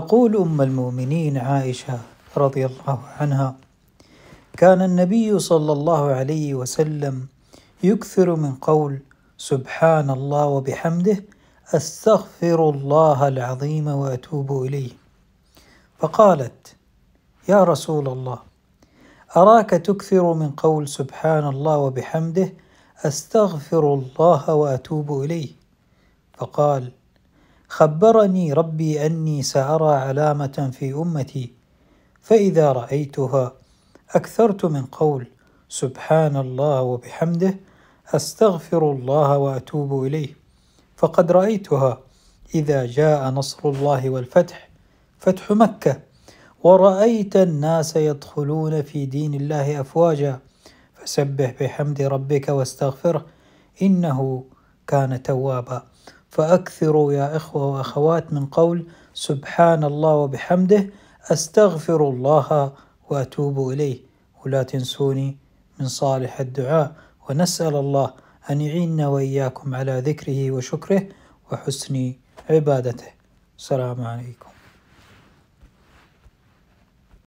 تقول أم المؤمنين عائشة رضي الله عنها كان النبي صلى الله عليه وسلم يكثر من قول سبحان الله وبحمده استغفر الله العظيم واتوب اليه فقالت يا رسول الله اراك تكثر من قول سبحان الله وبحمده استغفر الله واتوب اليه فقال خبرني ربي اني سارى علامه في امتي فاذا رايتها اكثرت من قول سبحان الله وبحمده استغفر الله واتوب اليه فقد رايتها اذا جاء نصر الله والفتح فتح مكه ورايت الناس يدخلون في دين الله افواجا فسبح بحمد ربك واستغفره انه كان توابا فأكثروا يا إخوة وأخوات من قول سبحان الله وبحمده أستغفر الله وأتوب إليه ولا تنسوني من صالح الدعاء ونسأل الله أن يعيننا وإياكم على ذكره وشكره وحسن عبادته السلام عليكم